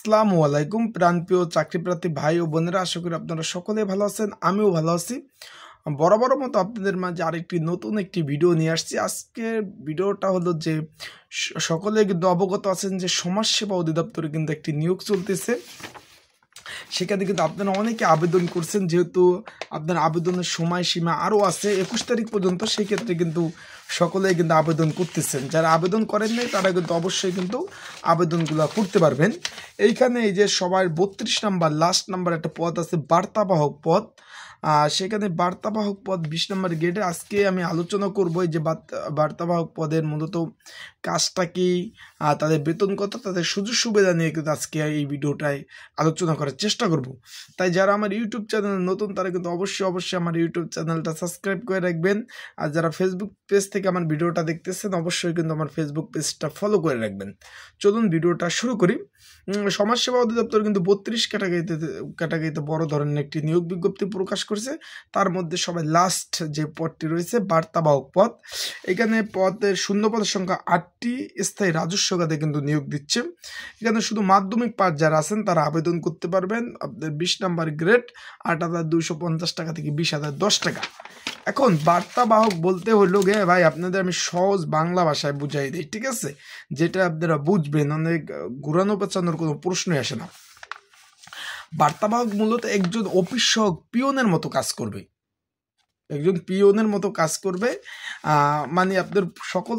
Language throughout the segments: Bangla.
আসসালামু আলাইকুম প্রাণপ্রিয় চাকরিপ্রার্থী ভাই ও বোনেরা আশা করি আপনারা সকলে ভালো আছেন আমিও ভালো আছি বরাবর মতো আপনাদের মাঝে আরেকটি নতুন একটি ভিডিও নিয়ে আসছি আজকের ভিডিওটা হলো যে সকলে কিন্তু অবগত আছেন যে সমাজসেবা অধিদপ্তরে কিন্তু একটি নিয়োগ চলতেছে সেখানে কিন্তু আপনারা অনেকে আবেদন করছেন যেহেতু আপনার আবেদনের সময়সীমা আরও আছে একুশ তারিখ পর্যন্ত সেক্ষেত্রে কিন্তু সকলেই কিন্তু আবেদন করতেছেন যারা আবেদন করেন নাই তারা কিন্তু অবশ্যই কিন্তু আবেদনগুলো করতে পারবেন এইখানে এই যে সবার বত্রিশ নাম্বার লাস্ট নাম্বার একটা পদ আছে বার্তাবাহক পদ সেখানে বার্তাবাহক পদ বিশ নম্বর গেটে আজকে আমি আলোচনা করব যে বার্তাবাহক পদের মূলত কাজটা কী তাদের বেতন কত তাদের সুযোগ সুবিধা নিয়ে কিন্তু আজকে এই ভিডিওটায় আলোচনা করার চেষ্টা করব তাই যারা আমার ইউটিউব চ্যানেল নতুন তারা কিন্তু অবশ্যই অবশ্যই আমার ইউটিউব চ্যানেলটা সাবস্ক্রাইব করে রাখবেন আর যারা ফেসবুক পেজ থেকে আমার ভিডিওটা দেখতেছেন অবশ্যই কিন্তু আমার ফেসবুক পেজটা ফলো করে রাখবেন চলুন ভিডিওটা শুরু করি সমাজসেবা অধিদপ্তর কিন্তু বত্রিশ ক্যাটাগরিতে ক্যাটাগরিতে বড় ধরনের একটি নিয়োগ বিজ্ঞপ্তি প্রকাশ করেছে তার মধ্যে সবাই লাস্ট যে পদটি রয়েছে বার্তাবাহক পদ এখানে পদের শূন্য পদের সংখ্যা আটটি স্থায়ী রাজস্ব খাতে কিন্তু নিয়োগ দিচ্ছে এখানে শুধু মাধ্যমিক পাঠ যারা আছেন তারা আবেদন করতে পারবেন আপনাদের বিশ নাম্বার গ্রেড আট হাজার দুশো পঞ্চাশ টাকা থেকে বিশ হাজার দশ টাকা এখন বার্তাবাহক বলতে হলো গে ভাই আপনাদের আমি সহজ বাংলা ভাষায় বুঝাই দিই ঠিক আছে যেটা আপনারা বুঝবেন অনেক ঘুরানো পেঁচানোর কোনো প্রশ্নই আসে না বার্তাবাহক মূলত একজন অফিস সহ পিয়নের মতো কাজ করবে একজন পিওনের মতো কাজ করবে মানে আপনার সকল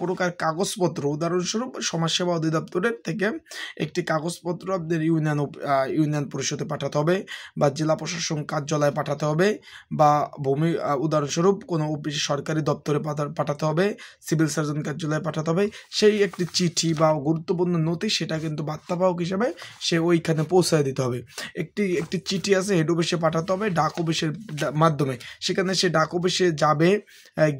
প্রকার কাগজপত্র উদাহরণস্বরূপ সমাজসেবা অধিদপ্তরের থেকে একটি কাগজপত্র আপনার ইউনিয়ন ইউনিয়ন পরিষদে পাঠাতে হবে বা জেলা প্রশাসন কার্যালয়ে পাঠাতে হবে বা ভূমি উদাহরণস্বরূপ কোনো অফিস সরকারি দপ্তরে পাঠাতে হবে সিভিল সার্জন কার্যালয়ে পাঠাতে হবে সেই একটি চিঠি বা গুরুত্বপূর্ণ নথি সেটা কিন্তু বার্তাবাহক হিসাবে সে ওইখানে পৌঁছায় দিতে হবে একটি একটি চিঠি আছে হেড অফিসে পাঠাতে হবে ডাক অফিসের মাধ্যমে সে সেখানে সে ডাক অফিসে যাবে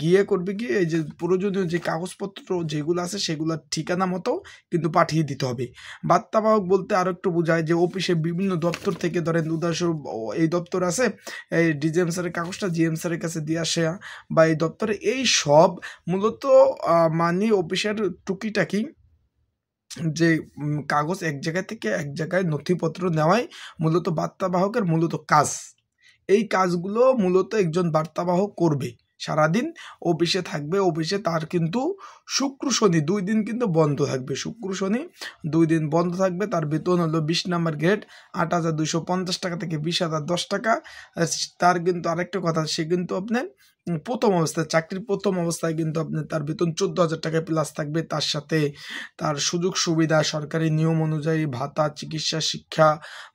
গিয়ে করবে কি এই যে প্রয়োজনীয় যে কাগজপত্র যেগুলো আছে সেগুলোর ঠিকানা মতো কিন্তু পাঠিয়ে দিতে হবে বার্তাবাহক বলতে আরও একটু বোঝায় যে অফিসে বিভিন্ন দপ্তর থেকে ধরেন উদাস এই দপ্তর আছে এই ডিজিএম স্যারের কাগজটা জিএম স্যারের কাছে দিয়ে আসে বা এই দপ্তরে এই সব মূলত মানি অফিসের টুকিটাকি যে কাগজ এক জায়গা থেকে এক জায়গায় নথিপত্র নেওয়াই মূলত বার্তাবাহকের মূলত কাজ এই কাজগুলো মূলত একজন বার্তাবাহক করবে সারাদিন অফিসে থাকবে অফিসে তার কিন্তু শুক্র শনি দুই দিন কিন্তু বন্ধ থাকবে শুক্র শনি দুই দিন বন্ধ থাকবে তার বেতন হলো বিশ নাম্বার গ্রেড আট হাজার দুইশো পঞ্চাশ টাকা থেকে বিশ হাজার দশ টাকা তার কিন্তু আরেকটা কথা সে কিন্তু আপনার প্রথম অবস্থায় চাকরির প্রথম অবস্থায় কিন্তু আপনি তার বেতন চোদ্দ হাজার টাকা প্লাস থাকবে তার সাথে তার সুযোগ সুবিধা সরকারি নিয়ম অনুযায়ী ভাতা চিকিৎসা শিক্ষা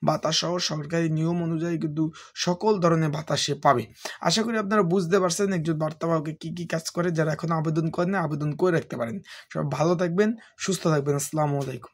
ভাতা সহ সরকারি নিয়ম অনুযায়ী কিন্তু সকল ধরনের ভাতা সে পাবে আশা করি আপনারা বুঝতে পারছেন একজন বার্তাবাহকে কী কী কাজ করে যারা এখন আবেদন করেন আবেদন করে রাখতে পারেন সব ভালো থাকবেন সুস্থ থাকবেন আসসালামু আলাইকুম